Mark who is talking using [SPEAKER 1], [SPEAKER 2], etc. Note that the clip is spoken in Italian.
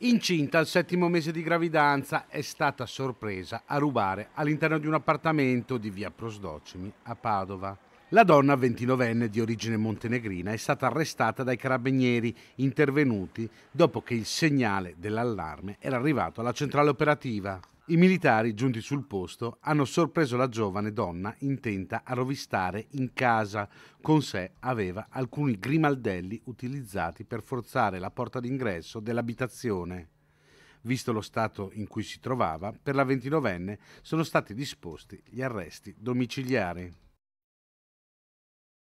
[SPEAKER 1] Incinta al settimo mese di gravidanza è stata sorpresa a rubare all'interno di un appartamento di via Prosdocimi a Padova. La donna, 29enne di origine montenegrina, è stata arrestata dai carabinieri intervenuti dopo che il segnale dell'allarme era arrivato alla centrale operativa. I militari, giunti sul posto, hanno sorpreso la giovane donna intenta a rovistare in casa. Con sé aveva alcuni grimaldelli utilizzati per forzare la porta d'ingresso dell'abitazione. Visto lo stato in cui si trovava, per la 29enne sono stati disposti gli arresti domiciliari.